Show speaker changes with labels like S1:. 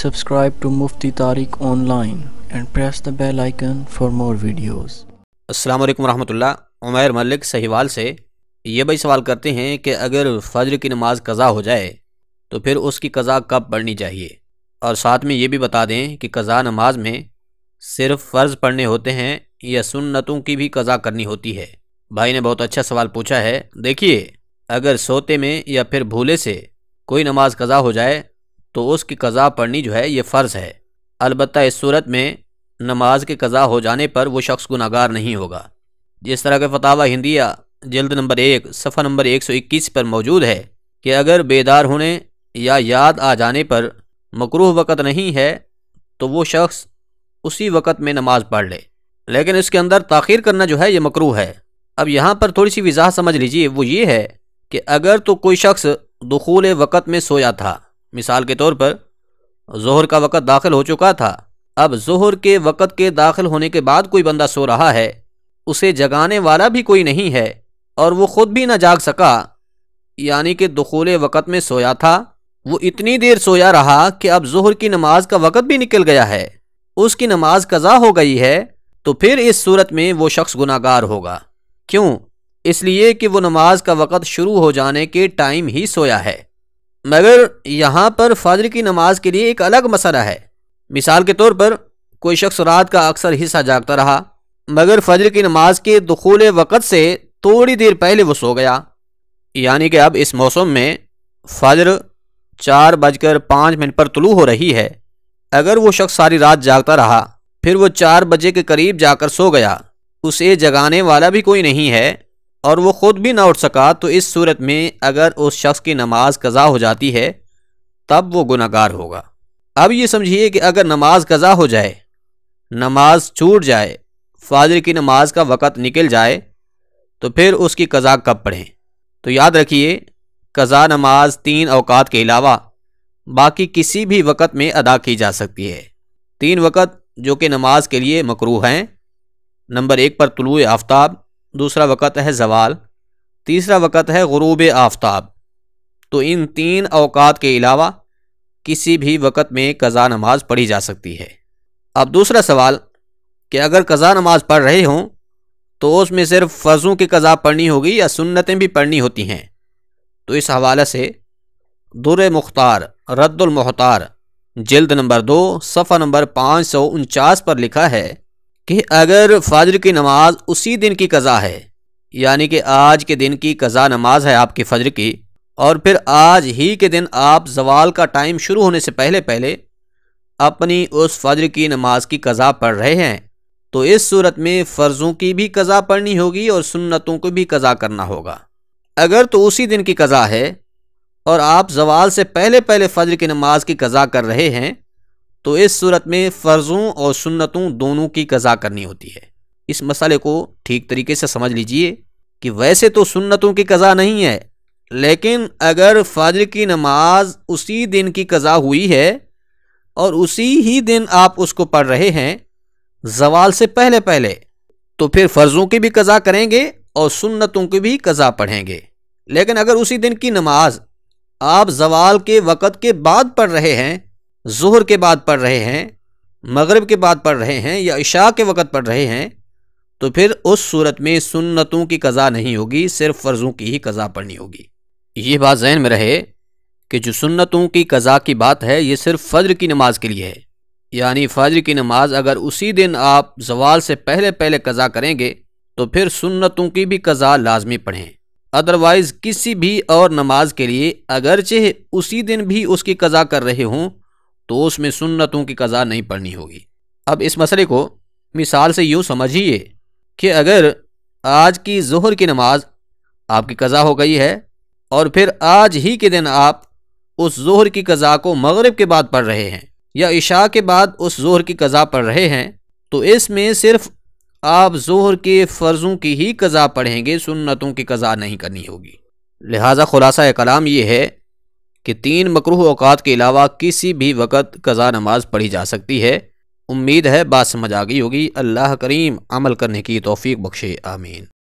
S1: subscribe to Mufti Tariq online and press the bell icon for more videos. अस्सलाम वालेकुम रहमतुल्लाह उमैर मलिक सहीवाल से ये भाई सवाल करते हैं कि अगर फजर की नमाज़ कज़ा हो जाए तो फिर उसकी कज़ा कब पढ़नी चाहिए और साथ में ये भी बता दें कि कज़ा नमाज में सिर्फ फ़र्ज़ पढ़ने होते हैं या सुन्नतों की भी कज़ा करनी होती है भाई ने बहुत अच्छा सवाल पूछा है देखिए अगर सोते में या फिर भूले से कोई नमाज कज़ा हो जाए तो उसकी कज़ा पढ़नी जो है ये फ़र्ज़ है अलबत् इस सूरत में नमाज के कज़ा हो जाने पर वो शख्स गुनागार नहीं होगा जिस तरह का फतावा हिंदिया जल्द नंबर एक सफ़ा नंबर एक सौ इक्कीस पर मौजूद है कि अगर बेदार होने या याद आ जाने पर मकरूह वक़्त नहीं है तो वो शख्स उसी वक़्त में नमाज पढ़ ले लेकिन इसके अंदर तखिर करना जो है ये मकरूह है अब यहाँ पर थोड़ी सी वजाह समझ लीजिए वो ये है कि अगर तो कोई शख्स दखूल वक़्त में सोया था मिसाल के तौर पर जहर का वक़्त दाखिल हो चुका था अब जहर के वक़्त के दाखिल होने के बाद कोई बंदा सो रहा है उसे जगाने वाला भी कोई नहीं है और वो ख़ुद भी ना जाग सका यानी कि दखूल वक़्त में सोया था वो इतनी देर सोया रहा कि अब जहर की नमाज का वक़्त भी निकल गया है उसकी नमाज कज़ा हो गई है तो फिर इस सूरत में वो शख्स गुनागार होगा क्यों इसलिए कि वो नमाज का वक़्त शुरू हो जाने के टाइम ही सोया है मगर यहाँ पर फजर की नमाज के लिए एक अलग मसला है मिसाल के तौर पर कोई शख्स रात का अक्सर हिस्सा जागता रहा मगर फजर की नमाज के दखूल वक़्त से थोड़ी देर पहले वो सो गया यानी कि अब इस मौसम में फजर चार बजकर पाँच मिनट पर तुलू हो रही है अगर वो शख्स सारी रात जागता रहा फिर वो चार बजे के करीब जाकर सो गया उसे जगाने वाला भी कोई नहीं है और वो ख़ुद भी ना उठ सका तो इस सूरत में अगर उस शख्स की नमाज कज़ा हो जाती है तब वो गुनागार होगा अब ये समझिए कि अगर नमाज कज़ा हो जाए नमाज छूट जाए फाजिल की नमाज का वक़्त निकल जाए तो फिर उसकी कज़ा कब पढ़ें तो याद रखिए कज़ा नमाज तीन अवकात के अलावा बाकी किसी भी वक़्त में अदा की जा सकती है तीन वक़्त जो कि नमाज के लिए मकरू हैं नंबर एक पर तुलू आफ्ताब दूसरा वक़्त है जवाल तीसरा वक़्त है गरूब आफ्ताब तो इन तीन अवकात के अलावा किसी भी वक़्त में कज़ा नमाज पढ़ी जा सकती है अब दूसरा सवाल कि अगर कज़ा नमाज पढ़ रहे हों तो उसमें सिर्फ फ़र्ज़ों की कज़ा पढ़नी होगी या सुन्नतें भी पढ़नी होती हैं तो इस हवाले से दुर मुख्तार रद्दुलमहतार जल्द नंबर दो सफ़ा नंबर पाँच सौ उनचास पर लिखा है कि अगर फजर की नमाज उसी दिन की कज़ा है यानी कि आज के दिन की कज़ा नमाज है आपकी फजर की और फिर आज ही के दिन आप जवाल का टाइम शुरू होने से पहले पहले अपनी उस फजर की नमाज की कज़ा पढ़ रहे हैं तो इस सूरत में फ़र्ज़ों की भी कज़ा पढ़नी होगी और सुन्नतों को भी कज़ा करना होगा अगर तो उसी दिन की कज़ा है और आप जवाल से पहले पहले फ़जर की नमाज की कज़ा कर रहे हैं तो इस सूरत में फ़र्ज़ों और सुन्नतों दोनों की कज़ा करनी होती है इस मसले को ठीक तरीके से समझ लीजिए कि वैसे तो सुन्नतों की कज़ा नहीं है लेकिन अगर फजर की नमाज उसी दिन की कज़ा हुई है और उसी ही दिन आप उसको पढ़ रहे हैं जवाल से पहले पहले तो फिर फ़र्ज़ों की भी कज़ा करेंगे और सुन्नतों की भी कज़ा पढ़ेंगे लेकिन अगर उसी दिन की नमाज आप जवाल के वक़्त के बाद पढ़ रहे हैं जोहर के बाद पढ़ रहे हैं मगरब के बाद पढ़ रहे हैं या इशा के वक़्त पढ़ रहे हैं तो फिर उस सूरत में सुन्नतों की कज़ा नहीं होगी सिर्फ फ़र्ज़ों की ही कज़ा पढ़नी होगी ये बात जहन में रहे कि जो सुन्नतों की कज़ा की बात है ये सिर्फ फ़ज्र की नमाज के लिए है यानी फ़ज्र की नमाज अगर उसी दिन आप जवाल से पहले पहले कज़ा करेंगे तो फिर सुन्नतों की भी कज़ा लाजमी पढ़ें अदरवाइज़ किसी भी और नमाज के लिए अगरचे उसी दिन भी उसकी कज़ा कर रहे हों तो उसमें सुन्नतों की कज़ा नहीं पढ़नी होगी अब इस मसले को मिसाल से यूँ समझिए कि अगर आज की जहर की नमाज आपकी कज़ा हो गई है और फिर आज ही के दिन आप उस जोहर की कज़ा को मगरब के बाद पढ़ रहे हैं या इशा के बाद उस जोहर की कज़ा पढ़ रहे हैं तो इसमें सिर्फ आप जोहर के फ़र्ज़ों की ही कज़ा पढ़ेंगे सुन्नतों की कज़ा नहीं करनी होगी लिहाजा खुलासा कलाम ये है कि तीन मकरूह अवकात के अलावा किसी भी वक़्त कज़ा नमाज पढ़ी जा सकती है उम्मीद है बात समझ आ गई होगी अल्लाह करीम अमल करने की तोफ़ी बख्शे आमीन